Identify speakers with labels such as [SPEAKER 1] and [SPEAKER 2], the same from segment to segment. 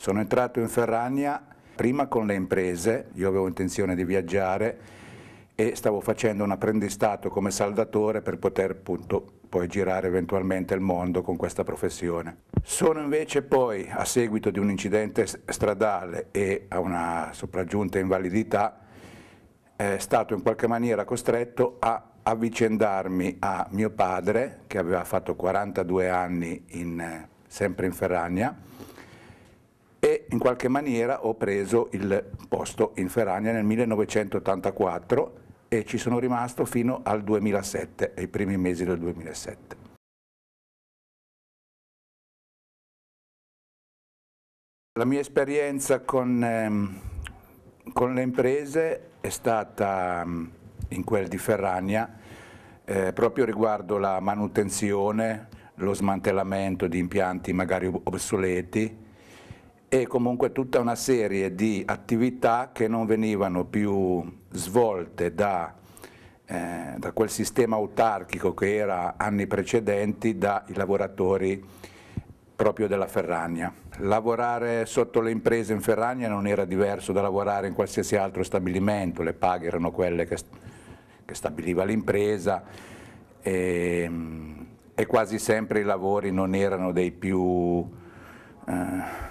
[SPEAKER 1] Sono entrato in Ferrania prima con le imprese, io avevo intenzione di viaggiare e stavo facendo un apprendistato come saldatore per poter appunto poi girare eventualmente il mondo con questa professione. Sono invece poi, a seguito di un incidente stradale e a una sopraggiunta invalidità, eh, stato in qualche maniera costretto a avvicendarmi a mio padre, che aveva fatto 42 anni in, eh, sempre in Ferrania, e in qualche maniera ho preso il posto in Ferrania nel 1984 e ci sono rimasto fino al 2007, ai primi mesi del 2007. La mia esperienza con, ehm, con, le imprese è stata mm, in quel di Ferrania eh, proprio riguardo la manutenzione, lo smantellamento di impianti magari obsoleti, e comunque tutta una serie di attività che non venivano più svolte da, eh, da quel sistema autarchico che era anni precedenti dai lavoratori proprio della Ferragna. Lavorare sotto le imprese in Ferragna non era diverso da lavorare in qualsiasi altro stabilimento, le paghe erano quelle che, che stabiliva l'impresa e, ehm, e quasi sempre i lavori non erano dei più eh,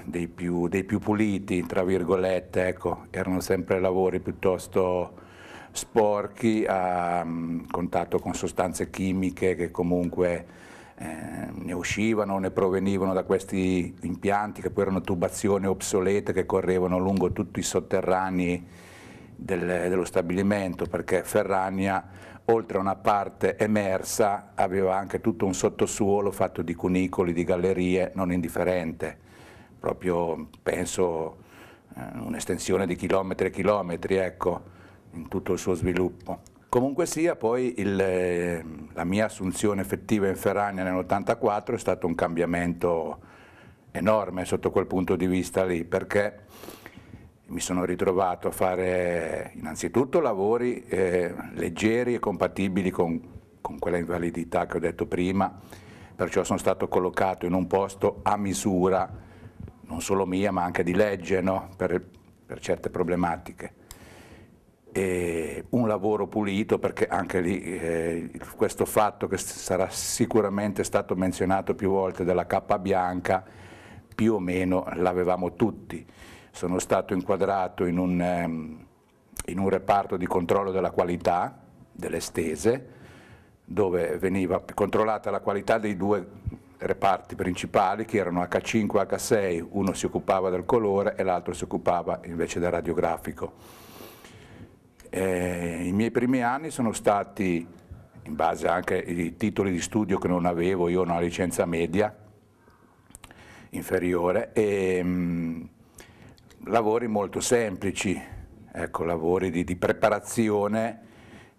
[SPEAKER 1] dei più, dei più puliti, tra virgolette, ecco, erano sempre lavori piuttosto sporchi a um, contatto con sostanze chimiche che comunque eh, ne uscivano, ne provenivano da questi impianti che poi erano tubazioni obsolete che correvano lungo tutti i sotterranei del, dello stabilimento perché Ferrania oltre a una parte emersa aveva anche tutto un sottosuolo fatto di cunicoli, di gallerie non indifferente proprio penso eh, un'estensione di chilometri e chilometri ecco, in tutto il suo sviluppo. Comunque sia, poi il, eh, la mia assunzione effettiva in Ferrania nell'84 è stato un cambiamento enorme sotto quel punto di vista lì, perché mi sono ritrovato a fare innanzitutto lavori eh, leggeri e compatibili con, con quella invalidità che ho detto prima, perciò sono stato collocato in un posto a misura non solo mia ma anche di legge no? per, per, certe problematiche. E un lavoro pulito perché anche lì eh, questo fatto che sarà sicuramente stato menzionato più volte della cappa bianca più o meno l'avevamo tutti. Sono stato inquadrato in un, ehm, in un reparto di controllo della qualità delle stese dove veniva controllata la qualità dei due reparti principali che erano H5 e H6, uno si occupava del colore e l'altro si occupava invece del radiografico. E eh, I miei primi anni sono stati, in base anche ai titoli di studio che non avevo, io ho una licenza media inferiore, e, ehm, mh, lavori molto semplici, ecco, lavori di, di preparazione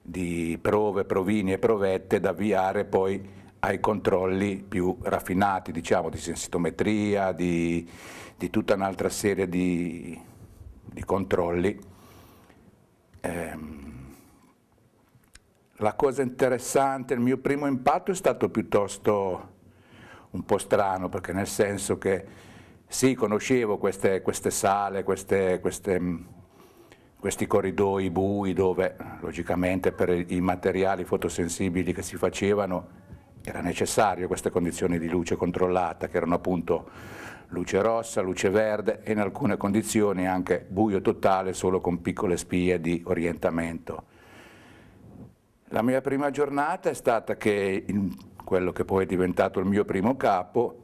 [SPEAKER 1] di prove, provini e provette da avviare poi ai controlli più raffinati, diciamo, di sensitometria, di, di tutta un'altra serie di, di controlli. Ehm, la cosa interessante, il mio primo impatto è stato piuttosto un po' strano, perché nel senso che sì, conoscevo queste, queste sale, queste, queste, mm, questi corridoi bui dove logicamente per i materiali fotosensibili che si facevano era necessario queste condizioni di luce controllata che erano appunto luce rossa, luce verde e in alcune condizioni anche buio totale solo con piccole spie di orientamento. La mia prima giornata è stata che quello che poi è diventato il mio primo capo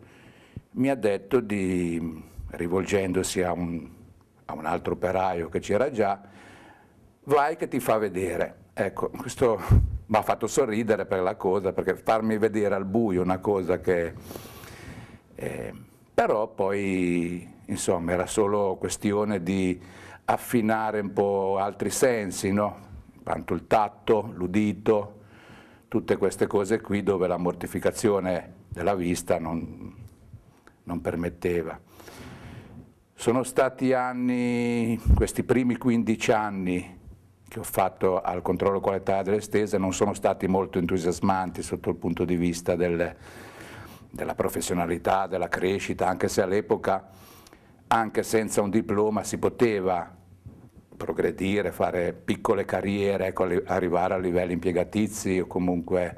[SPEAKER 1] mi ha detto di, rivolgendosi a un, a un altro operaio che c'era già, vai che ti fa vedere. Ecco, questo mi ha fatto sorridere per la cosa, perché farmi vedere al buio una cosa che... Eh, però poi, insomma, era solo questione di affinare un po' altri sensi, no? Tanto il tatto, l'udito, tutte queste cose qui dove la mortificazione della vista non, non permetteva. Sono stati anni, questi primi 15 anni, che ho fatto al controllo qualità delle stese non sono stati molto entusiasmanti sotto il punto di vista del, della professionalità, della crescita, anche se all'epoca, anche senza un diploma, si poteva progredire, fare piccole carriere, ecco, arrivare a livelli impiegatizi o comunque,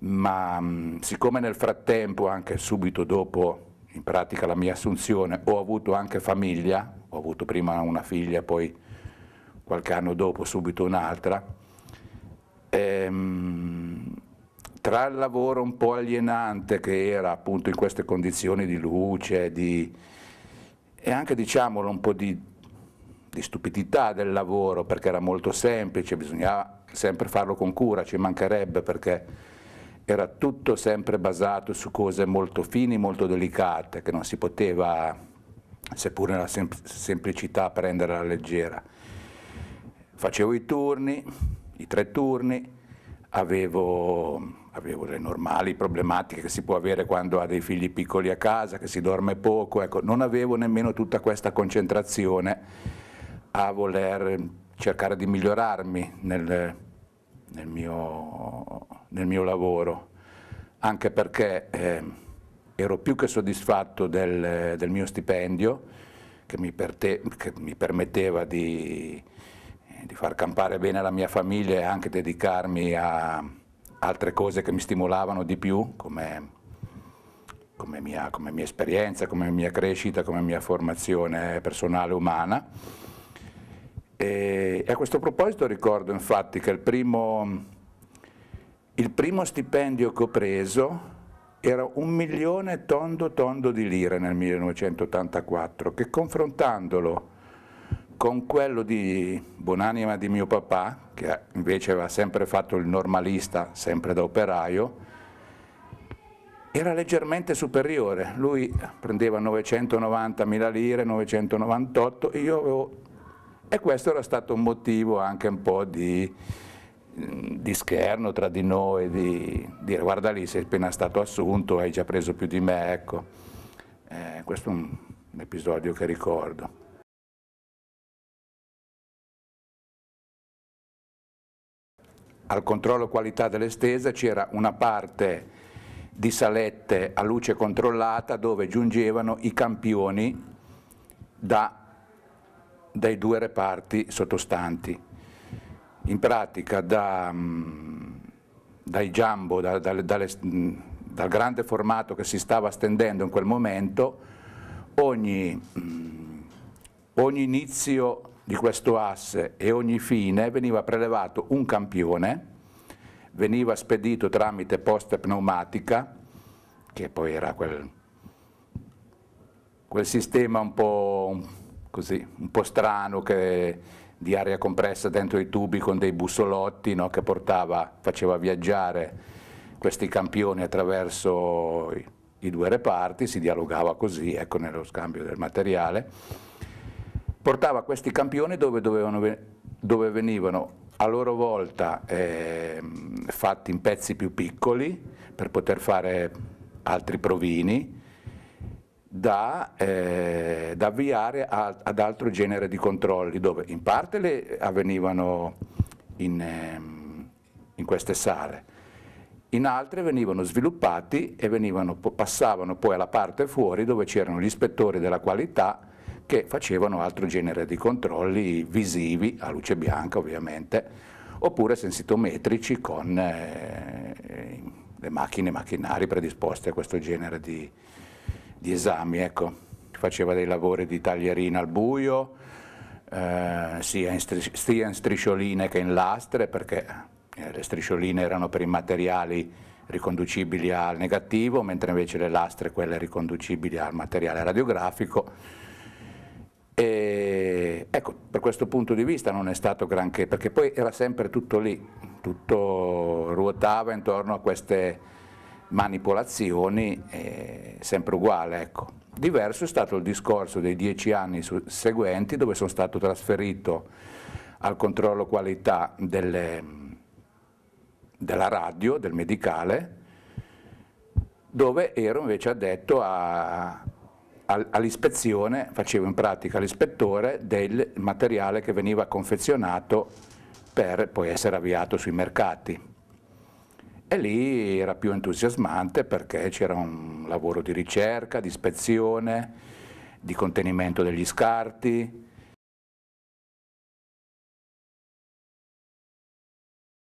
[SPEAKER 1] ma mm, siccome nel frattempo, anche subito dopo in pratica la mia assunzione, ho avuto anche famiglia, ho avuto prima una figlia, poi qualche anno dopo subito un'altra. Ehm, tra il lavoro un po' alienante che era appunto in queste condizioni di luce di, e anche diciamolo un po' di, di stupidità del lavoro perché era molto semplice, bisognava sempre farlo con cura, ci mancherebbe perché era tutto sempre basato su cose molto fini, molto delicate, che non si poteva, seppur nella sem semplicità, prendere alla leggera facevo i turni, i tre turni, avevo, avevo, le normali problematiche che si può avere quando ha dei figli piccoli a casa, che si dorme poco, ecco, non avevo nemmeno tutta questa concentrazione a voler cercare di migliorarmi nel, nel, mio, nel mio, lavoro, anche perché eh, ero più che soddisfatto del, del mio stipendio che mi, per che mi permetteva di di far campare bene la mia famiglia e anche dedicarmi a altre cose che mi stimolavano di più, come, come, mia, come mia esperienza, come mia crescita, come mia formazione personale umana. E, a questo proposito ricordo infatti che il primo, il primo stipendio che ho preso era un milione tondo tondo di lire nel 1984, che confrontandolo con quello di Buonanima di mio papà, che invece aveva sempre fatto il normalista, sempre da operaio, era leggermente superiore. Lui prendeva 990.000 lire, 998, io avevo... e questo era stato un motivo anche un po' di, di scherno tra di noi, di dire guarda lì sei appena stato assunto, hai già preso più di me, ecco. Eh, questo è un, un episodio che ricordo. al controllo qualità delle stese c'era una parte di salette a luce controllata dove giungevano i campioni da, dai due reparti sottostanti. In pratica da, mm, dai jumbo, da, dalle, mm, dal grande formato che si stava stendendo in quel momento, ogni, mm, ogni inizio di questo asse e ogni fine veniva prelevato un campione, veniva spedito tramite posta pneumatica, che poi era quel, quel sistema un po', così, un po strano che, di aria compressa dentro i tubi con dei bussolotti no, che portava, faceva viaggiare questi campioni attraverso i, i due reparti, si dialogava così, ecco nello scambio del materiale portava questi campioni dove, dovevano, dove venivano a loro volta eh, fatti in pezzi più piccoli per poter fare altri provini da, eh, da avviare a, ad altro genere di controlli dove in parte le avvenivano in, ehm, in queste sale, in altre venivano sviluppati e venivano, passavano poi alla parte fuori dove c'erano gli ispettori della qualità che facevano altro genere di controlli visivi, a luce bianca ovviamente, oppure sensitometrici con eh, le macchine, macchinari predisposti a questo genere di, di esami. Ecco. Faceva dei lavori di taglierina al buio, eh, sia, in sia in striscioline che in lastre, perché eh, le striscioline erano per i materiali riconducibili al negativo, mentre invece le lastre quelle riconducibili al materiale radiografico e, ecco, per questo punto di vista non è stato granché, perché poi era sempre tutto lì, tutto ruotava intorno a queste manipolazioni, eh, sempre uguale. Ecco. Diverso è stato il discorso dei dieci anni seguenti dove sono stato trasferito al controllo qualità delle, della radio, del medicale, dove ero invece addetto a, all'ispezione, facevo in pratica l'ispettore del materiale che veniva confezionato per poi essere avviato sui mercati. E lì era più entusiasmante perché c'era un lavoro di ricerca, di ispezione, di contenimento degli scarti.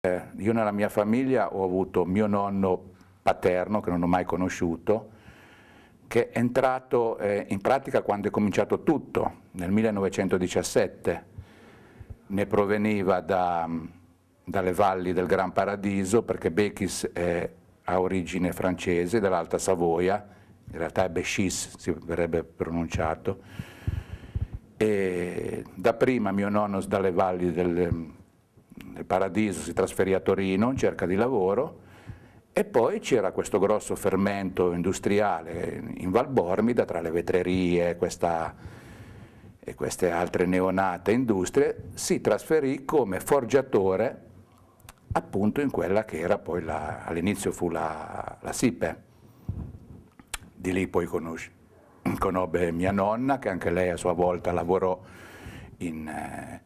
[SPEAKER 1] Eh, io nella mia famiglia ho avuto mio nonno paterno che non ho mai conosciuto, che è entrato eh, in pratica quando è cominciato tutto, nel 1917, ne proveniva da, dalle valli del Gran Paradiso perché Bechis è, ha origine francese, dell'Alta Savoia, in realtà è Bechis si verrebbe pronunciato, e da prima mio nonno dalle valli del, del Paradiso si trasferì a Torino in cerca di lavoro e poi c'era questo grosso fermento industriale in Valbormida tra le vetrerie questa, e queste altre neonate industrie, si trasferì come forgiatore appunto in quella che era poi all'inizio fu la, la SIPE. Di lì poi conosce, conobbe mia nonna che anche lei a sua volta lavorò in, eh,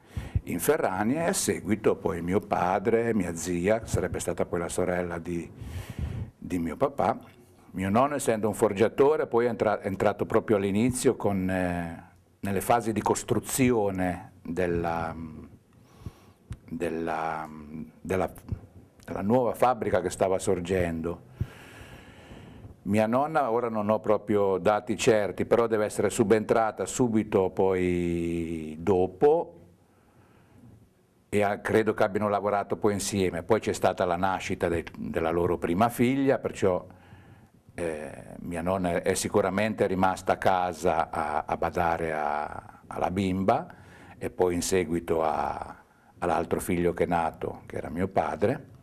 [SPEAKER 1] in Ferrania e a seguito poi mio padre, mia zia, che sarebbe stata poi la sorella di, di mio papà, mio nonno essendo un forgiatore poi è, entrato proprio all'inizio eh, nelle fasi di costruzione della, della, della, della nuova fabbrica che stava sorgendo. Mia nonna, ora non ho proprio dati certi, però deve essere subentrata subito poi dopo e ah, credo che abbiano lavorato poi insieme. Poi c'è stata la nascita de, della loro prima figlia, perciò eh, mia nonna è sicuramente rimasta a casa a, a badare a, alla bimba e poi in seguito all'altro figlio che è nato, che era mio padre,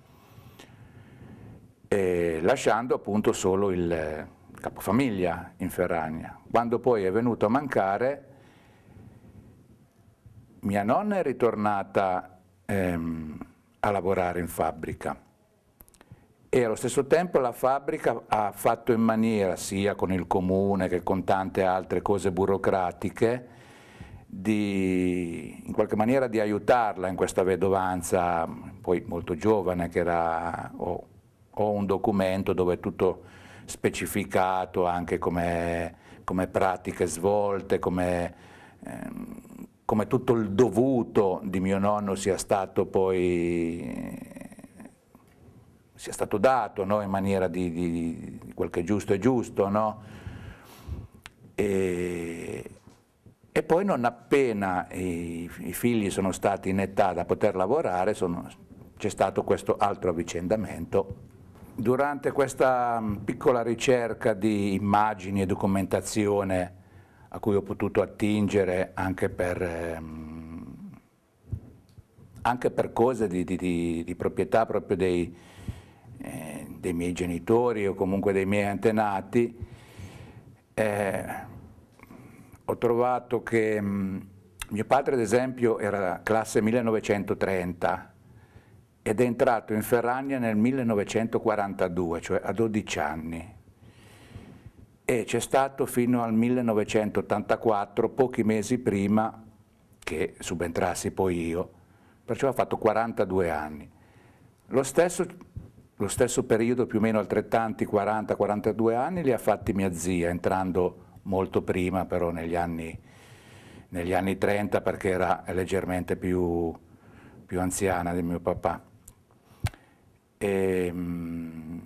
[SPEAKER 1] e lasciando appunto solo il capofamiglia in Ferragna. Quando poi è venuto a mancare mia nonna è ritornata ehm, a lavorare in fabbrica. E allo stesso tempo la fabbrica ha fatto in maniera, sia con il comune che con tante altre cose burocratiche, di, in qualche maniera di aiutarla in questa vedovanza, poi molto giovane, che era, ho, ho un documento dove è tutto specificato anche come, come pratiche svolte, come ehm, come tutto il dovuto di mio nonno sia stato poi sia stato dato no? in maniera di, di, di, quel che è giusto è giusto. No? E, e, poi non appena i, i, figli sono stati in età da poter lavorare c'è stato questo altro avvicendamento. Durante questa piccola ricerca di immagini e documentazione a cui ho potuto attingere anche per, ehm, anche per cose di, di, di, proprietà proprio dei, eh, dei, miei genitori o comunque dei miei antenati. Eh, ho trovato che mh, mm, mio padre ad esempio era classe 1930 ed è entrato in Ferragna nel 1942, cioè a 12 anni e c'è stato fino al 1984, pochi mesi prima che subentrassi poi io, perciò ha fatto 42 anni. Lo stesso, lo stesso periodo, più o meno altrettanti 40-42 anni, li ha fatti mia zia, entrando molto prima però negli anni, negli anni 30 perché era leggermente più, più anziana di mio papà. E, ehm,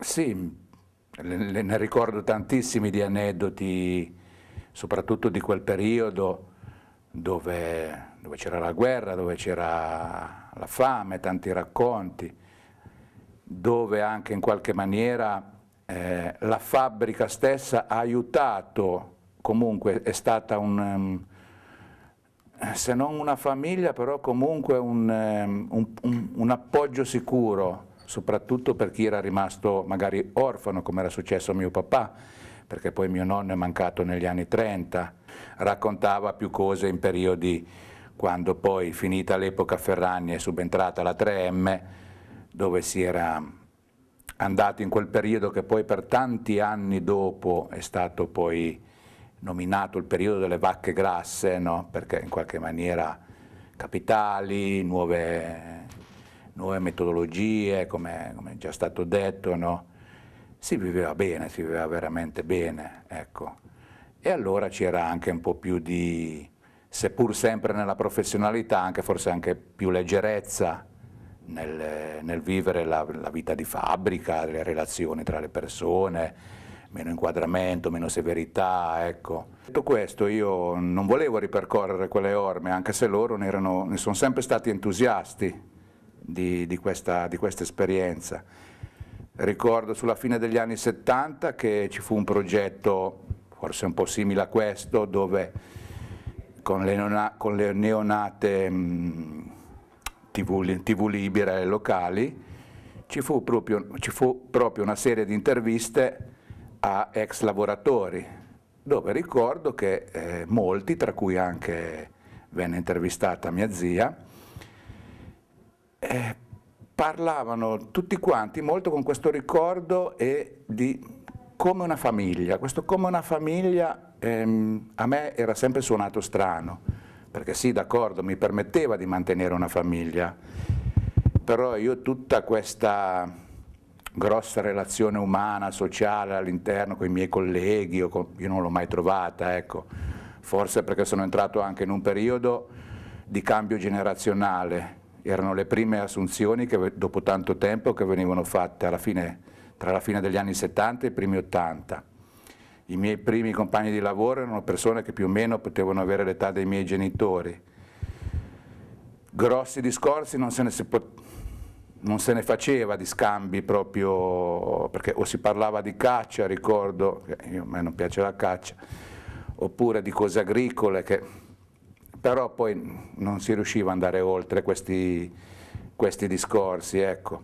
[SPEAKER 1] sì, ne ricordo tantissimi di aneddoti, soprattutto di quel periodo dove, dove c'era la guerra, dove c'era la fame, tanti racconti, dove anche in qualche maniera eh, la fabbrica stessa ha aiutato, comunque è stata un... Um, se non una famiglia, però comunque un, um, un, un, un appoggio sicuro soprattutto per chi era rimasto magari orfano, come era successo a mio papà, perché poi mio nonno è mancato negli anni 30, raccontava più cose in periodi quando poi finita l'epoca Ferragni è subentrata la 3M, dove si era andato in quel periodo che poi per tanti anni dopo è stato poi nominato il periodo delle vacche grasse, no? perché in qualche maniera capitali, nuove nuove metodologie, come, è già stato detto, no? si viveva bene, si viveva veramente bene, ecco. E allora c'era anche un po' più di, seppur sempre nella professionalità, anche forse anche più leggerezza nel, nel vivere la, la, vita di fabbrica, le relazioni tra le persone, meno inquadramento, meno severità, ecco. Detto questo, io non volevo ripercorrere quelle orme, anche se loro ne, erano, ne sono sempre stati entusiasti, di, di, questa, di questa esperienza. Ricordo sulla fine degli anni 70 che ci fu un progetto forse un po' simile a questo dove con le, nona, con le neonate mh, mm, TV, TV libere locali ci fu, proprio, ci fu, proprio, una serie di interviste a ex lavoratori dove ricordo che eh, molti, tra cui anche venne intervistata mia zia, eh, parlavano tutti quanti molto con questo ricordo e di come una famiglia. Questo come una famiglia ehm, a me era sempre suonato strano, perché sì, d'accordo, mi permetteva di mantenere una famiglia, però io tutta questa grossa relazione umana, sociale all'interno con i miei colleghi, io, io non l'ho mai trovata, ecco. forse perché sono entrato anche in un periodo di cambio generazionale, erano le prime assunzioni che, dopo tanto tempo che venivano fatte fine, tra la fine degli anni 70 e i primi 80. I miei primi compagni di lavoro erano persone che più o meno potevano avere l'età dei miei genitori. Grossi discorsi non se ne, si non se ne faceva di scambi proprio, perché o si parlava di caccia, ricordo, a me non piace la caccia, oppure di cose agricole che però poi non si riusciva ad andare oltre questi, questi discorsi. Ecco.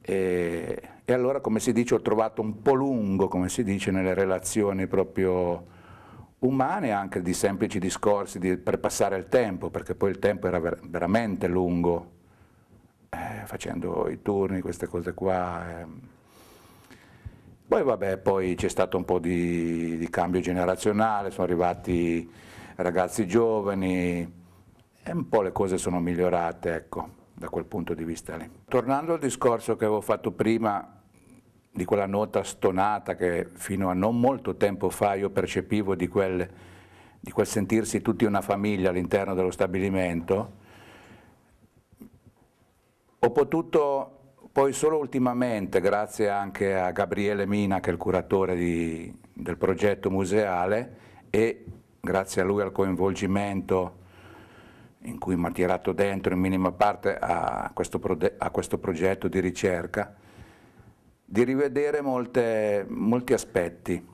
[SPEAKER 1] E, e, allora, come si dice, ho trovato un po' lungo, come si dice, nelle relazioni proprio umane, anche di semplici discorsi di, per passare il tempo, perché poi il tempo era ver veramente lungo, eh, facendo i turni, queste cose qua. Eh. Poi vabbè, poi c'è stato un po' di, di cambio generazionale, sono arrivati ragazzi giovani e un po' le cose sono migliorate ecco, da quel punto di vista lì. Tornando al discorso che avevo fatto prima di quella nota stonata che fino a non molto tempo fa io percepivo di quel, di quel sentirsi tutti una famiglia all'interno dello stabilimento, ho potuto poi solo ultimamente, grazie anche a Gabriele Mina che è il curatore di, del progetto museale e grazie a lui al coinvolgimento in cui mi ha tirato dentro in minima parte a questo, a questo progetto di ricerca, di rivedere molte, molti aspetti.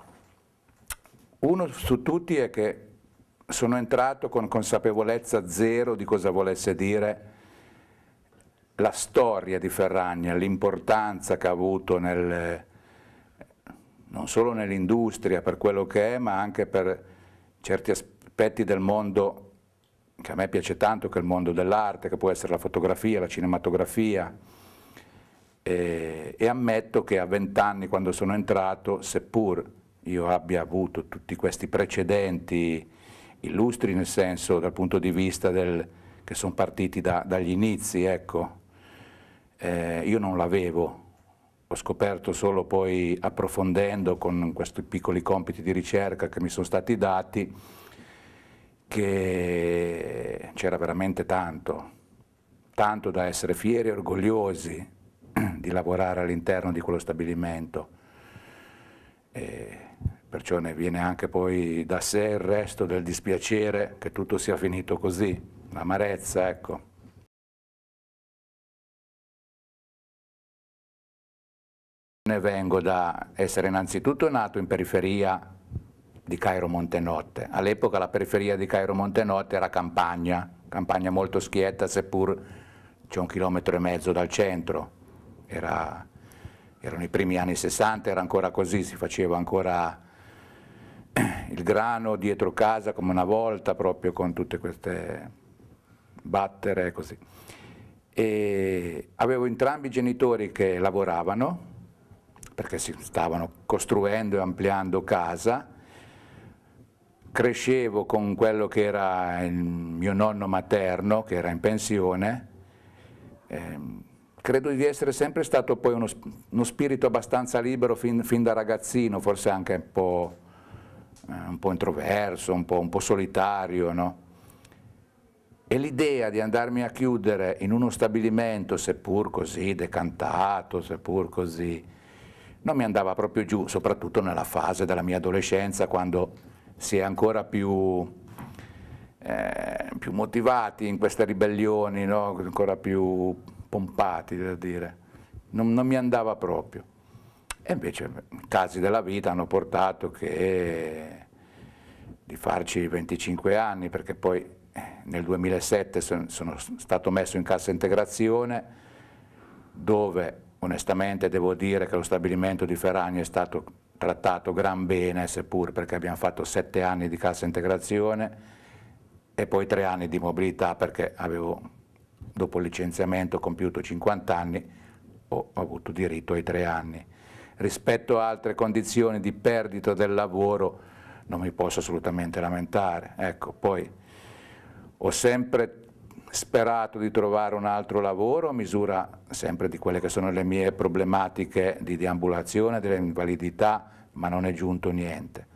[SPEAKER 1] Uno su tutti è che sono entrato con consapevolezza zero di cosa volesse dire la storia di Ferragna, l'importanza che ha avuto nel, non solo nell'industria per quello che è, ma anche per certi aspetti del mondo che a me piace tanto, che è il mondo dell'arte, che può essere la fotografia, la cinematografia, e, e ammetto che a vent'anni quando sono entrato, seppur io abbia avuto tutti questi precedenti illustri nel senso dal punto di vista del, che sono partiti da, dagli inizi, ecco, eh, io non l'avevo ho scoperto solo poi approfondendo con questi piccoli compiti di ricerca che mi sono stati dati che c'era veramente tanto, tanto da essere fieri e orgogliosi di lavorare all'interno di quello stabilimento. E perciò ne viene anche poi da sé il resto del dispiacere che tutto sia finito così, l'amarezza, ecco. Ne vengo da essere innanzitutto nato in periferia di Cairo Montenotte. All'epoca la periferia di Cairo Montenotte era campagna, campagna molto schietta seppur c'è un chilometro e mezzo dal centro. Era, erano i primi anni 60, era ancora così, si faceva ancora il grano dietro casa come una volta, proprio con tutte queste battere così. e così. avevo entrambi i genitori che lavoravano, perché si stavano costruendo e ampliando casa, crescevo con quello che era il mio nonno materno, che era in pensione, eh, credo di essere sempre stato poi uno, uno spirito abbastanza libero fin, fin, da ragazzino, forse anche un po', eh, un po introverso, un po', un po solitario, no? E l'idea di andarmi a chiudere in uno stabilimento, seppur così decantato, seppur così non mi andava proprio giù, soprattutto nella fase della mia adolescenza quando si è ancora più, eh, più motivati in queste ribellioni, no? ancora più pompati, devo dire. Non, non mi andava proprio. E invece casi della vita hanno portato che di farci 25 anni, perché poi eh, nel 2007 sono stato messo in cassa integrazione dove onestamente devo dire che lo stabilimento di Ferragni è stato trattato gran bene, seppur perché abbiamo fatto sette anni di cassa integrazione e poi tre anni di mobilità perché avevo, dopo il licenziamento, compiuto 50 anni, ho, avuto diritto ai tre anni. Rispetto a altre condizioni di perdita del lavoro non mi posso assolutamente lamentare. Ecco, poi ho sempre sperato di trovare un altro lavoro a misura sempre di quelle che sono le mie problematiche di deambulazione, dell'invalidità, ma non è giunto niente.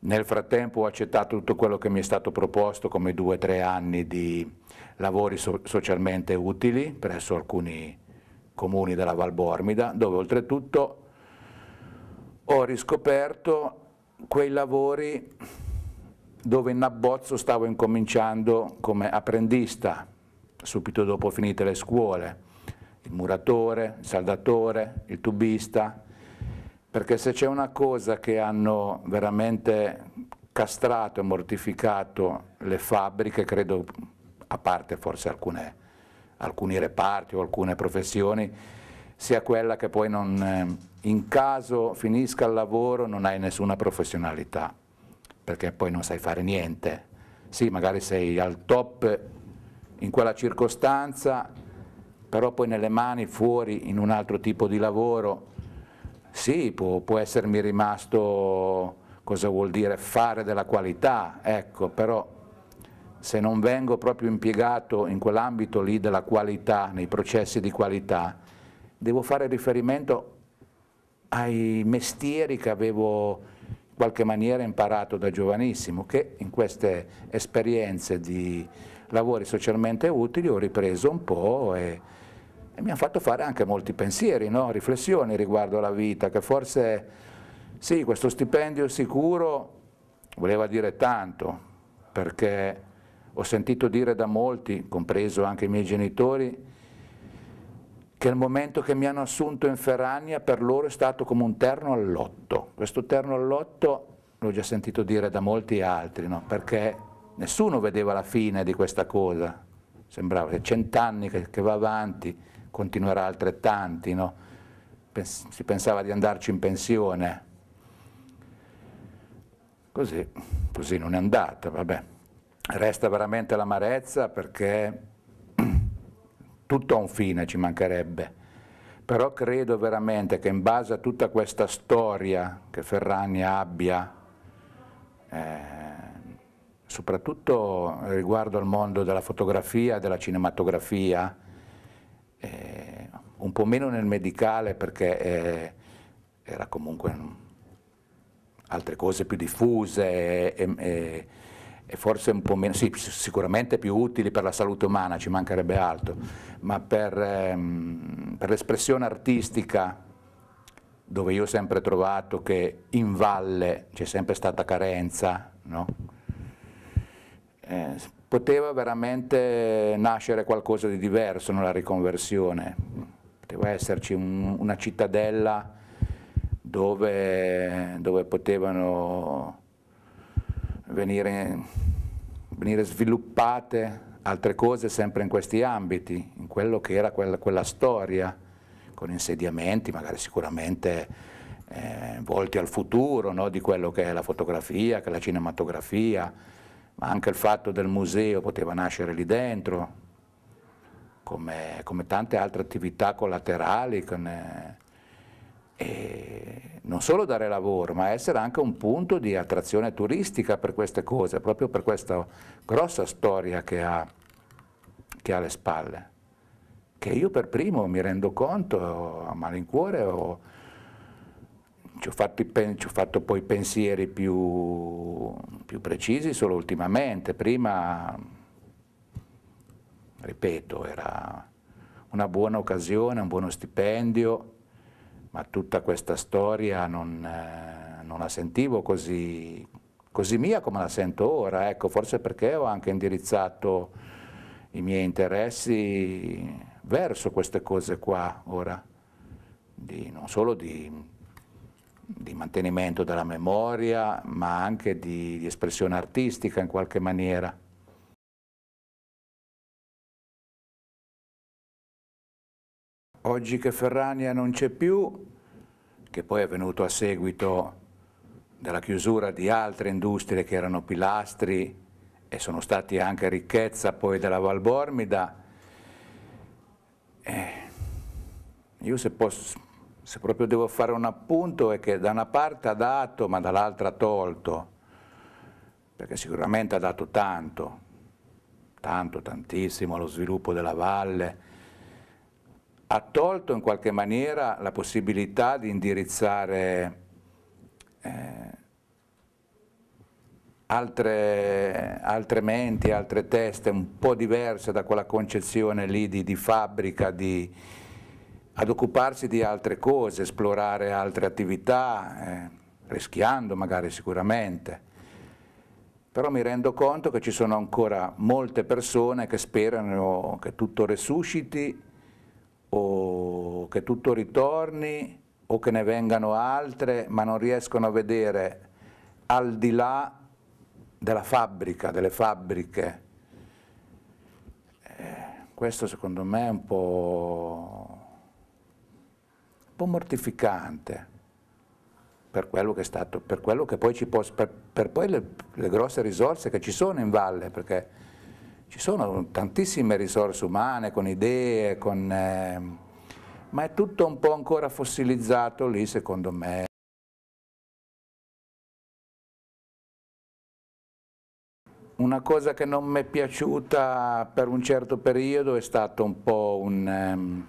[SPEAKER 1] Nel frattempo ho accettato tutto quello che mi è stato proposto come due o tre anni di lavori so socialmente utili presso alcuni comuni della Val Bormida, dove oltretutto ho riscoperto quei lavori dove in abbozzo stavo incominciando come apprendista, subito dopo finite le scuole, il muratore, il saldatore, il tubista, perché se c'è una cosa che hanno veramente castrato e mortificato le fabbriche, credo a parte forse alcune, alcuni reparti o alcune professioni, sia quella che poi non, eh, in caso finisca il lavoro non hai nessuna professionalità perché poi non sai fare niente. Sì, magari sei al top in quella circostanza, però poi nelle mani fuori in un altro tipo di lavoro, sì, può, può essermi rimasto, cosa vuol dire, fare della qualità, ecco, però se non vengo proprio impiegato in quell'ambito lì della qualità, nei processi di qualità, devo fare riferimento ai mestieri che avevo qualche maniera imparato da giovanissimo, che in queste esperienze di lavori socialmente utili ho ripreso un po' e, e mi ha fatto fare anche molti pensieri, no? riflessioni riguardo alla vita, che forse sì, questo stipendio sicuro voleva dire tanto, perché ho sentito dire da molti, compreso anche i miei genitori, che il momento che mi hanno assunto in Ferragna per loro è stato come un terno all'otto. Questo terno all'otto l'ho già sentito dire da molti altri, no? perché nessuno vedeva la fine di questa cosa, sembrava che cent'anni che, che va avanti, continuerà altrettanti, no? Pens si pensava di andarci in pensione. Così, così non è andata, vabbè. Resta veramente l'amarezza perché tutto ha un fine, ci mancherebbe, però credo veramente che in base a tutta questa storia che Ferrani abbia, eh, soprattutto riguardo al mondo della fotografia, della cinematografia, eh, un po' meno nel medicale perché eh, era comunque altre cose più diffuse e, e, e forse un po' meno, sì, sicuramente più utili per la salute umana, ci mancherebbe altro, ma per, ehm, per l'espressione artistica dove io ho sempre trovato che in valle c'è sempre stata carenza, no? eh, poteva veramente nascere qualcosa di diverso nella riconversione, poteva esserci un, una cittadella dove, dove potevano venire, venire sviluppate altre cose sempre in questi ambiti, in quello che era quella, quella storia, con insediamenti magari sicuramente eh, volti al futuro no? di quello che è la fotografia, che è la cinematografia, ma anche il fatto del museo poteva nascere lì dentro, come, come tante altre attività collaterali. Con, eh, e, non solo dare lavoro, ma essere anche un punto di attrazione turistica per queste cose, proprio per questa grossa storia che ha, che ha alle spalle, che io per primo mi rendo conto a malincuore ho, ci, ho ci ho, fatto poi pensieri più, più precisi solo ultimamente, prima, ripeto, era una buona occasione, un buono stipendio, ma tutta questa storia non, eh, non la sentivo così, così, mia come la sento ora, ecco, forse perché ho anche indirizzato i miei interessi verso queste cose qua ora, di, non solo di, di, mantenimento della memoria, ma anche di, di espressione artistica in qualche maniera. Oggi che Ferrania non c'è più, che poi è venuto a seguito della chiusura di altre industrie che erano pilastri e sono stati anche ricchezza poi della Valbormida, eh, io se, posso, se proprio devo fare un appunto è che da una parte ha dato ma dall'altra ha tolto, perché sicuramente ha dato tanto, tanto, tantissimo allo sviluppo della valle, ha tolto in qualche maniera la possibilità di indirizzare eh, altre, altre, menti, altre teste un po' diverse da quella concezione lì di, di fabbrica, di, ad occuparsi di altre cose, esplorare altre attività, eh, rischiando magari sicuramente. Però mi rendo conto che ci sono ancora molte persone che sperano che tutto resusciti o che tutto ritorni o che ne vengano altre, ma non riescono a vedere al di là della fabbrica, delle fabbriche. Eh, questo secondo me è un po', un po mortificante per quello che è stato, per quello che poi ci può, per, per poi le, le grosse risorse che ci sono in valle, perché ci sono tantissime risorse umane, con idee, con, eh, ma è tutto un po' ancora fossilizzato lì secondo me. Una cosa che non mi è piaciuta per un certo periodo è stato un po' un... Ehm,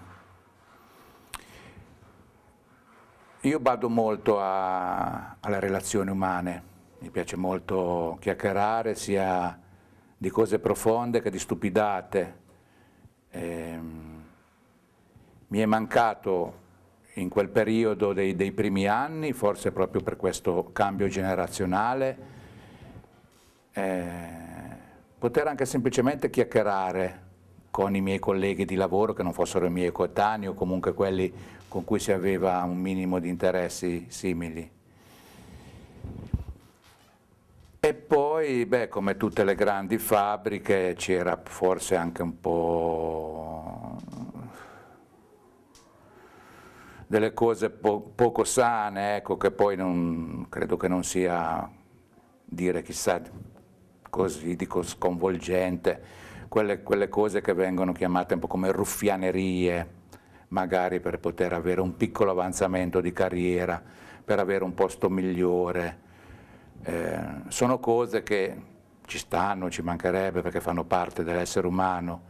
[SPEAKER 1] io vado molto a, alle relazioni umane, mi piace molto chiacchierare sia di cose profonde che di stupidate. Eh, mi è mancato in quel periodo dei, dei, primi anni, forse proprio per questo cambio generazionale, eh, poter anche semplicemente chiacchierare con i miei colleghi di lavoro che non fossero i miei coetanei o comunque quelli con cui si aveva un minimo di interessi simili. E poi, beh, come tutte le grandi fabbriche, c'era forse anche un po' delle cose po poco sane, ecco, che poi non, credo che non sia dire chissà così dico sconvolgente, quelle, quelle cose che vengono chiamate un po' come ruffianerie, magari per poter avere un piccolo avanzamento di carriera, per avere un posto migliore eh, sono cose che ci stanno, ci mancherebbe perché fanno parte dell'essere umano,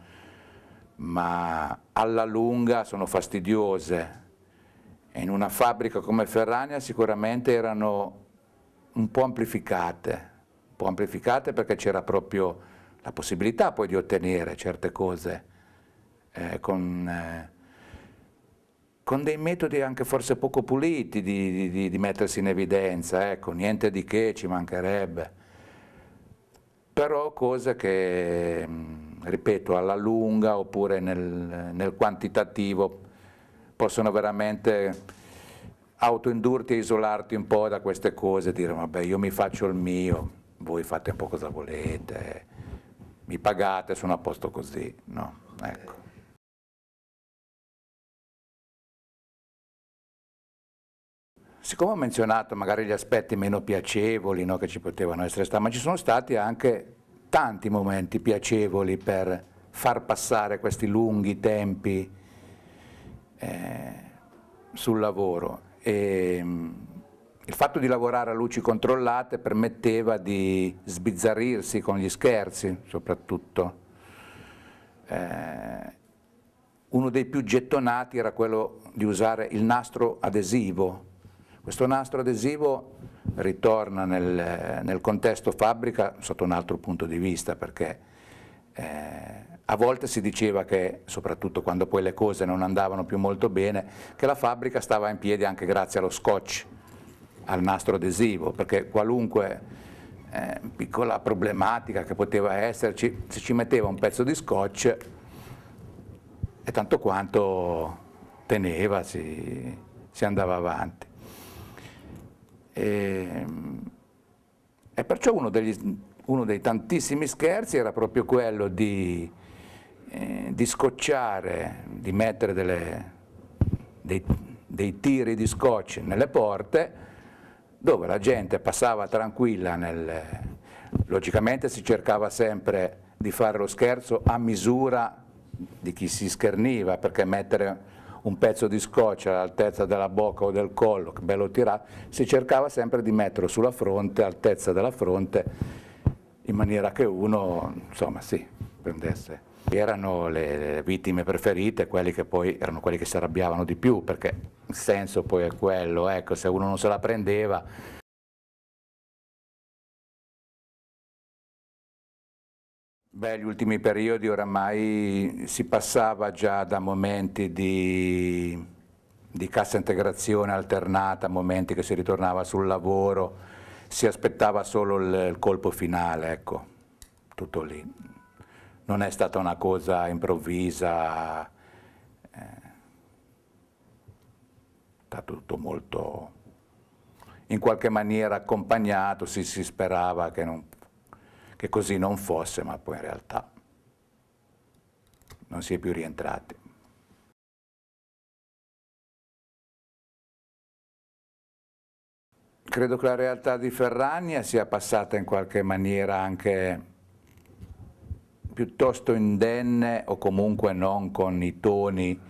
[SPEAKER 1] ma alla lunga sono fastidiose. In una fabbrica come Ferrania sicuramente erano un po' amplificate, un po' amplificate perché c'era proprio la possibilità poi di ottenere certe cose eh, con... Eh, con dei metodi anche forse poco puliti di, di, di mettersi in evidenza, ecco, niente di che ci mancherebbe, però cose che, mm, ripeto, alla lunga oppure nel, nel quantitativo possono veramente autoindurti e isolarti un po' da queste cose, dire vabbè io mi faccio il mio, voi fate un po' cosa volete, mi pagate, sono a posto così, no? Ecco. Siccome ho menzionato magari gli aspetti meno piacevoli no, che ci potevano essere stati, ma ci sono stati anche tanti momenti piacevoli per far passare questi lunghi tempi eh, sul lavoro. E, ehm, il fatto di lavorare a luci controllate permetteva di sbizzarrirsi con gli scherzi, soprattutto. Eh, uno dei più gettonati era quello di usare il nastro adesivo questo nastro adesivo ritorna nel, nel contesto fabbrica sotto un altro punto di vista perché eh, a volte si diceva che, soprattutto quando poi le cose non andavano più molto bene, che la fabbrica stava in piedi anche grazie allo scotch, al nastro adesivo, perché qualunque eh, piccola problematica che poteva esserci, se ci metteva un pezzo di scotch e tanto quanto teneva, si, si andava avanti. E, ehm, e perciò uno, degli, uno, dei tantissimi scherzi era proprio quello di, eh, di scocciare, di mettere delle, dei, dei tiri di scotch nelle porte dove la gente passava tranquilla, nel... logicamente si cercava sempre di fare lo scherzo a misura di chi si scherniva, perché mettere un pezzo di scotch all'altezza della bocca o del collo, che bello tirato, si cercava sempre di metterlo sulla fronte, all'altezza della fronte, in maniera che uno, insomma, sì, prendesse. Erano le vittime preferite, quelli che poi erano quelli che si arrabbiavano di più, perché il senso poi è quello, ecco, se uno non se la prendeva Beh, gli ultimi periodi oramai si passava già da momenti di, di cassa integrazione alternata, momenti che si ritornava sul lavoro, si aspettava solo il, il colpo finale, ecco, tutto lì. Non è stata una cosa improvvisa, è eh, stato tutto molto, in qualche maniera accompagnato, si, si sperava che non che così non fosse, ma poi in realtà non si è più rientrati. Credo che la realtà di Ferrania sia passata in qualche maniera anche piuttosto indenne o comunque non con i toni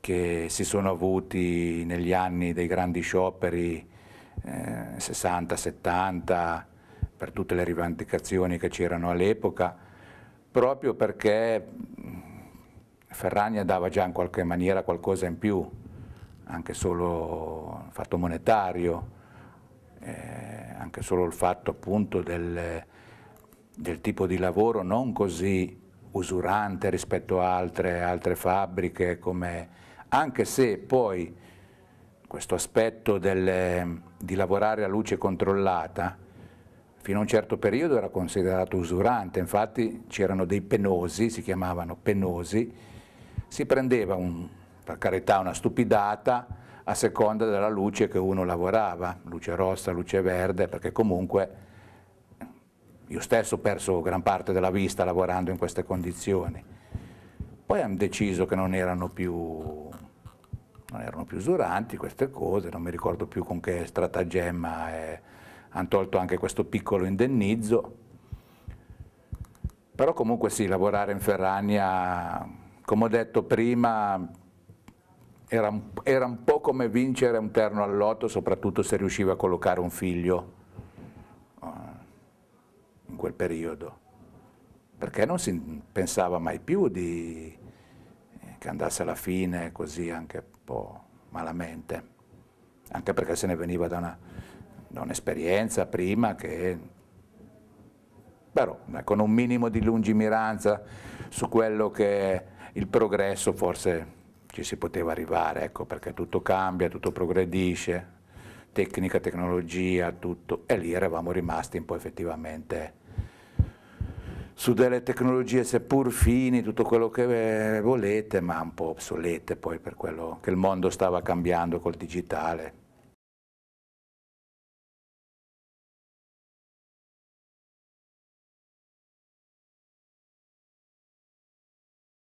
[SPEAKER 1] che si sono avuti negli anni dei grandi scioperi eh, 60, 70, per tutte le rivendicazioni che c'erano all'epoca, proprio perché Ferragna dava già in qualche maniera qualcosa in più, anche solo il fatto monetario, eh, anche solo il fatto appunto del, del, tipo di lavoro non così usurante rispetto a altre, altre fabbriche, come, anche se poi questo aspetto del, di lavorare a luce controllata fino a un certo periodo era considerato usurante, infatti c'erano dei penosi, si chiamavano penosi, si prendeva un, per carità una stupidata a seconda della luce che uno lavorava, luce rossa, luce verde, perché comunque io stesso ho perso gran parte della vista lavorando in queste condizioni. Poi hanno deciso che non erano più non erano più usuranti queste cose, non mi ricordo più con che stratagemma eh, hanno tolto anche questo piccolo indennizzo, però comunque sì, lavorare in Ferrania, come ho detto prima, era, era un po' come vincere un terno all'otto, soprattutto se riusciva a collocare un figlio eh, in quel periodo, perché non si pensava mai più di, eh, che andasse alla fine così anche un po' malamente, anche perché se ne veniva da una da un'esperienza prima che però con un minimo di lungimiranza su quello che è il progresso forse ci si poteva arrivare, ecco, perché tutto cambia, tutto progredisce, tecnica, tecnologia, tutto, e lì eravamo rimasti un po' effettivamente su delle tecnologie seppur fini, tutto quello che eh, volete, ma un po' obsolete poi per quello che il mondo stava cambiando col digitale.